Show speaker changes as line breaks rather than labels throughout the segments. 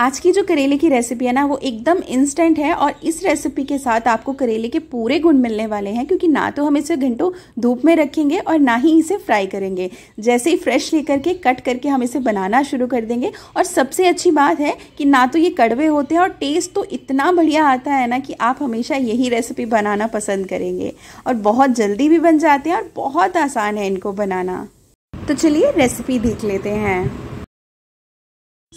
आज की जो करेले की रेसिपी है ना वो एकदम इंस्टेंट है और इस रेसिपी के साथ आपको करेले के पूरे गुण मिलने वाले हैं क्योंकि ना तो हम इसे घंटों धूप में रखेंगे और ना ही इसे फ्राई करेंगे जैसे ही फ्रेश लेकर के कट करके हम इसे बनाना शुरू कर देंगे और सबसे अच्छी बात है कि ना तो ये कड़वे होते हैं और टेस्ट तो इतना बढ़िया आता है ना कि आप हमेशा यही रेसिपी बनाना पसंद करेंगे और बहुत जल्दी भी बन जाते हैं और बहुत आसान है इनको बनाना तो चलिए रेसिपी देख लेते हैं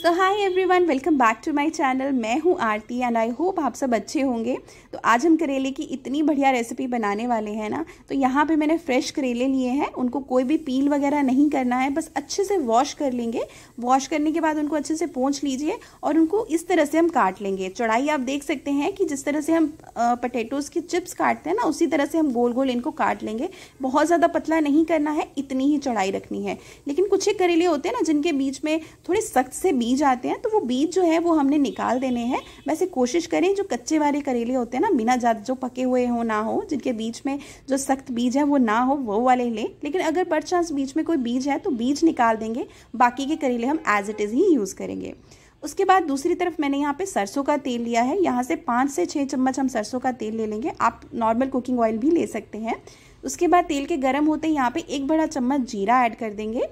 so hi everyone welcome back to my channel मैं हूँ आरती एंड आई होप आप सब अच्छे होंगे तो आज हम करेले की इतनी बढ़िया रेसिपी बनाने वाले हैं ना तो यहाँ पे मैंने फ्रेश करेले लिए हैं उनको कोई भी पील वगैरह नहीं करना है बस अच्छे से वॉश कर लेंगे वॉश करने के बाद उनको अच्छे से पोंछ लीजिए और उनको इस तरह से हम काट लेंगे चौड़ाई आप देख सकते हैं कि जिस तरह से हम पटेटोज़ की चिप्स काटते हैं ना उसी तरह से हम गोल गोल इनको काट लेंगे बहुत ज़्यादा पतला नहीं करना है इतनी ही चौड़ाई रखनी है लेकिन कुछ ही करेले होते हैं ना जिनके बीच में थोड़े सख्त से बीच बीज आते हैं तो वो बीज जो है वो हमने निकाल देने हैं वैसे कोशिश करें जो कच्चे वाले करेले होते हैं ना बिना ज़्यादा जो पके हुए हो ना हो जिनके बीच में जो सख्त बीज है वो ना हो वो वाले लें लेकिन अगर बाई चांस बीच में कोई बीज है तो बीज निकाल देंगे बाकी के करेले हम एज इट इज़ ही यूज़ करेंगे उसके बाद दूसरी तरफ मैंने यहाँ पे सरसों का तेल लिया है यहाँ से पाँच से छः चम्मच हम सरसों का तेल ले लेंगे आप नॉर्मल कुकिंग ऑयल भी ले सकते हैं उसके बाद तेल के गर्म होते यहाँ पे एक बड़ा चम्मच जीरा ऐड कर देंगे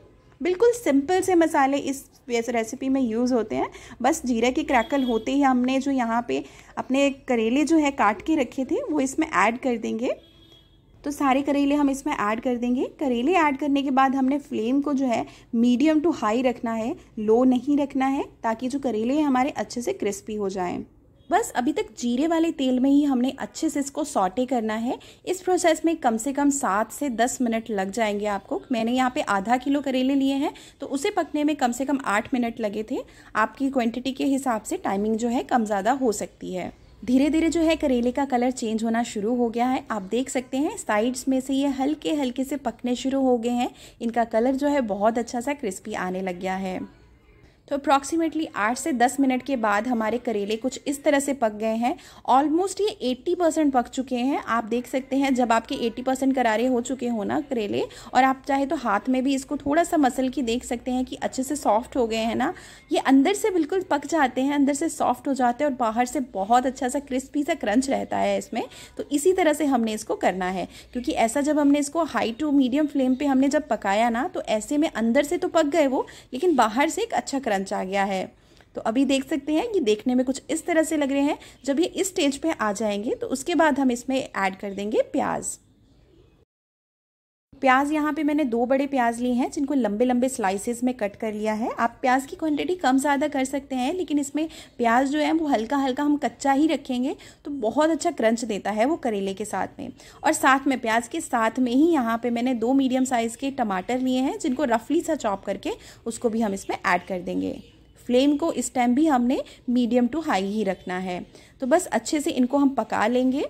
बिल्कुल सिंपल से मसाले इस रेसिपी में यूज़ होते हैं बस जीरा के क्रैकल होते ही हमने जो यहाँ पे अपने करेले जो है काट के रखे थे वो इसमें ऐड कर देंगे तो सारे करेले हम इसमें ऐड कर देंगे करेले ऐड करने के बाद हमने फ्लेम को जो है मीडियम टू हाई रखना है लो नहीं रखना है ताकि जो करेले हमारे अच्छे से क्रिस्पी हो जाएँ बस अभी तक जीरे वाले तेल में ही हमने अच्छे से इसको सॉटे करना है इस प्रोसेस में कम से कम सात से दस मिनट लग जाएंगे आपको मैंने यहाँ पे आधा किलो करेले लिए हैं तो उसे पकने में कम से कम आठ मिनट लगे थे आपकी क्वांटिटी के हिसाब से टाइमिंग जो है कम ज़्यादा हो सकती है धीरे धीरे जो है करेले का कलर चेंज होना शुरू हो गया है आप देख सकते हैं साइड्स में से ये हल्के हल्के से पकने शुरू हो गए हैं इनका कलर जो है बहुत अच्छा सा क्रिस्पी आने लग गया है तो अप्रॉक्सीमेटली आठ से दस मिनट के बाद हमारे करेले कुछ इस तरह से पक गए हैं ऑलमोस्ट ये एट्टी परसेंट पक चुके हैं आप देख सकते हैं जब आपके एट्टी परसेंट करारे हो चुके हो ना करेले और आप चाहे तो हाथ में भी इसको थोड़ा सा मसल की देख सकते हैं कि अच्छे से सॉफ्ट हो गए हैं ना ये अंदर से बिल्कुल पक जाते हैं अंदर से सॉफ्ट हो जाते हैं और बाहर से बहुत अच्छा सा क्रिस्पी सा क्रंच रहता है इसमें तो इसी तरह से हमने इसको करना है क्योंकि ऐसा जब हमने इसको हाई टू मीडियम फ्लेम पर हमने जब पकाया ना तो ऐसे में अंदर से तो पक गए वो लेकिन बाहर से एक अच्छा क्रंच क्रंच आ गया है तो अभी देख सकते हैं ये देखने में कुछ इस तरह से लग रहे हैं जब ये इस स्टेज पे आ जाएंगे तो उसके बाद हम इसमें ऐड कर देंगे प्याज़ प्याज यहाँ पे मैंने दो बड़े प्याज लिए हैं जिनको लंबे लंबे स्लाइसेस में कट कर लिया है आप प्याज की क्वांटिटी कम ज़्यादा कर सकते हैं लेकिन इसमें प्याज जो है वो हल्का हल्का हम कच्चा ही रखेंगे तो बहुत अच्छा क्रंच देता है वो करेले के साथ में और साथ में प्याज के साथ में ही यहाँ पर मैंने दो मीडियम साइज़ के टमाटर लिए हैं जिनको रफली सा चॉप करके उसको भी हम इसमें ऐड कर देंगे फ्लेम को इस टाइम भी हमने मीडियम टू हाई ही रखना है तो बस अच्छे से इनको हम पका लेंगे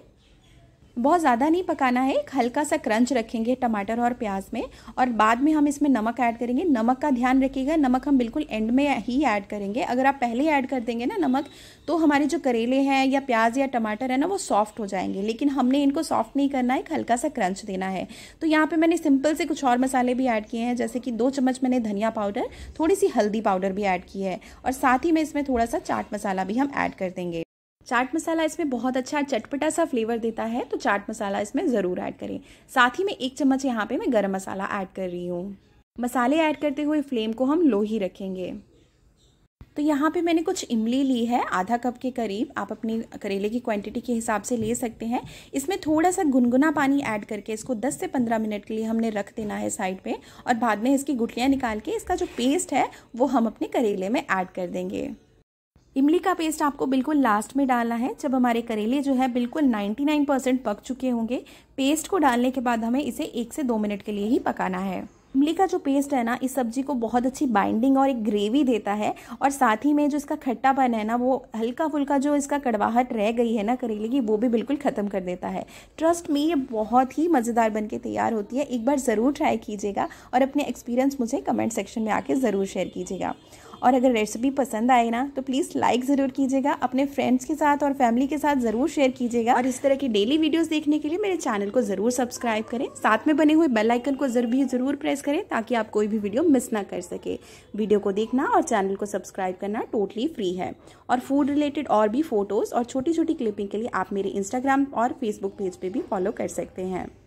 बहुत ज़्यादा नहीं पकाना है एक हल्का सा क्रंच रखेंगे टमाटर और प्याज में और बाद में हम इसमें नमक ऐड करेंगे नमक का ध्यान रखिएगा नमक हम बिल्कुल एंड में ही ऐड करेंगे अगर आप पहले ऐड कर देंगे ना नमक तो हमारे जो करेले हैं या प्याज या टमाटर है ना वो सॉफ्ट हो जाएंगे लेकिन हमने इनको सॉफ्ट नहीं करना है एक हल्का सा क्रंच देना है तो यहाँ पर मैंने सिंपल से कुछ और मसाले भी ऐड किए हैं जैसे कि दो चम्मच मैंने धनिया पाउडर थोड़ी सी हल्दी पाउडर भी ऐड की है और साथ ही में इसमें थोड़ा सा चाट मसाला भी हम ऐड कर देंगे चाट मसाला इसमें बहुत अच्छा चटपटा सा फ्लेवर देता है तो चाट मसाला इसमें ज़रूर ऐड करें साथ ही में एक चम्मच यहाँ पे मैं गरम मसाला ऐड कर रही हूँ मसाले ऐड करते हुए फ्लेम को हम लो ही रखेंगे तो यहाँ पे मैंने कुछ इमली ली है आधा कप के करीब आप अपने करेले की क्वांटिटी के हिसाब से ले सकते हैं इसमें थोड़ा सा गुनगुना पानी ऐड करके इसको 10 से 15 मिनट के लिए हमने रख देना है साइड पे और बाद में इसकी गुटलियाँ निकाल के इसका जो पेस्ट है वो हम अपने करेले में ऐड कर देंगे इमली का पेस्ट आपको बिल्कुल लास्ट में डालना है जब हमारे करेले जो है बिल्कुल 99 परसेंट पक चुके होंगे पेस्ट को डालने के बाद हमें इसे एक से दो मिनट के लिए ही पकाना है इमली का जो पेस्ट है ना इस सब्जी को बहुत अच्छी बाइंडिंग और एक ग्रेवी देता है और साथ ही में जो इसका खट्टापन है ना वो हल्का फुल्का जो इसका कड़वाहट रह गई है ना करेले की वो भी बिल्कुल ख़त्म कर देता है ट्रस्ट में ये बहुत ही मज़ेदार बन के तैयार होती है एक बार ज़रूर ट्राई कीजिएगा और अपने एक्सपीरियंस मुझे कमेंट सेक्शन में आके ज़रूर शेयर कीजिएगा और अगर रेसिपी पसंद आए ना तो प्लीज़ लाइक ज़रूर कीजिएगा अपने फ्रेंड्स के साथ और फैमिली के साथ ज़रूर शेयर कीजिएगा और इस तरह की डेली वीडियोज़ देखने के लिए मेरे चैनल को ज़रूर सब्सक्राइब करें साथ में बने हुए बेलाइकन को जरूर भी ज़रूर प्रेस करें ताकि आप कोई भी वीडियो मिस ना कर सके वीडियो को देखना और चैनल को सब्सक्राइब करना टोटली फ्री है और फूड रिलेटेड और भी फोटोज़ और छोटी छोटी क्लिपिंग के लिए आप मेरे इंस्टाग्राम और फेसबुक पेज पर भी फॉलो कर सकते हैं